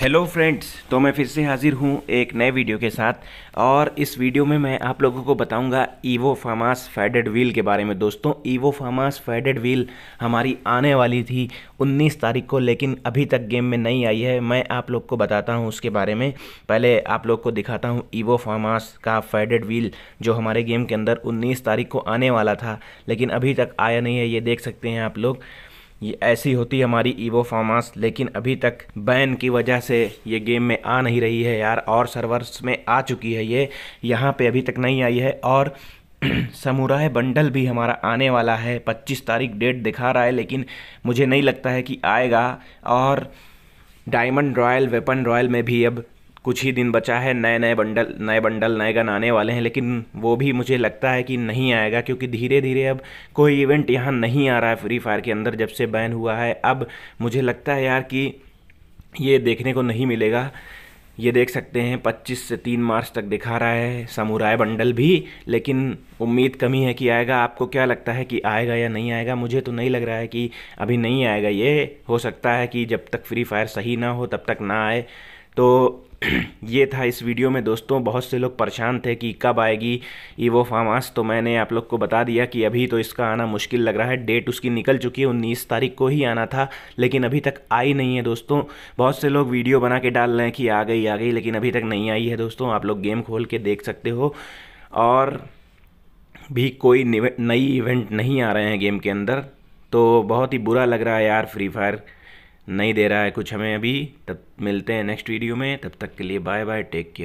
hello friends तो मैं फिर से हाज़िर हूँ एक नए वीडियो के साथ और इस वीडियो में मैं आप लोगों को बताऊंगा ईवो फामास फैडेड व्हील के बारे में दोस्तों ईवो फामास फैडेड व्हील हमारी आने वाली थी 19 तारीख को लेकिन अभी तक गेम में नहीं आई है मैं आप लोग को बताता हूँ उसके बारे में पहले आप लोग को दिखाता हूँ ईवो फामास का फैडेड व्हील जो हमारे गेम के अंदर उन्नीस तारीख को आने वाला था लेकिन अभी तक आया नहीं है ये देख सकते हैं आप लोग ये ऐसी होती हमारी ईवो फार्मास लेकिन अभी तक बैन की वजह से ये गेम में आ नहीं रही है यार और सर्वर्स में आ चुकी है ये यहाँ पे अभी तक नहीं आई है और समुराय बंडल भी हमारा आने वाला है 25 तारीख डेट दिखा रहा है लेकिन मुझे नहीं लगता है कि आएगा और डायमंड रॉयल वेपन रॉयल में भी अब कुछ ही दिन बचा है नए नए बंडल नए बंडल नए गन आने वाले हैं लेकिन वो भी मुझे लगता है कि नहीं आएगा क्योंकि धीरे धीरे अब कोई इवेंट यहाँ नहीं आ रहा है फ्री फायर के अंदर जब से बैन हुआ है अब मुझे लगता है यार कि ये देखने को नहीं मिलेगा ये देख सकते हैं 25 से 3 मार्च तक दिखा रहा है समुराय बंडल भी लेकिन उम्मीद कमी है कि आएगा आपको क्या लगता है कि आएगा या नहीं आएगा मुझे तो नहीं लग रहा है कि अभी नहीं आएगा ये हो सकता है कि जब तक फ्री फायर सही ना हो तब तक ना आए तो ये था इस वीडियो में दोस्तों बहुत से लोग परेशान थे कि कब आएगी ईवो फार्मास तो मैंने आप लोग को बता दिया कि अभी तो इसका आना मुश्किल लग रहा है डेट उसकी निकल चुकी है उन्नीस तारीख को ही आना था लेकिन अभी तक आई नहीं है दोस्तों बहुत से लोग वीडियो बना के डाल रहे हैं कि आ गई आ गई लेकिन अभी तक नहीं आई है दोस्तों आप लोग गेम खोल के देख सकते हो और भी कोई नई इवेंट नहीं आ रहे हैं गेम के अंदर तो बहुत ही बुरा लग रहा है यार फ्री फायर नहीं दे रहा है कुछ हमें अभी तब मिलते हैं नेक्स्ट वीडियो में तब तक के लिए बाय बाय टेक केयर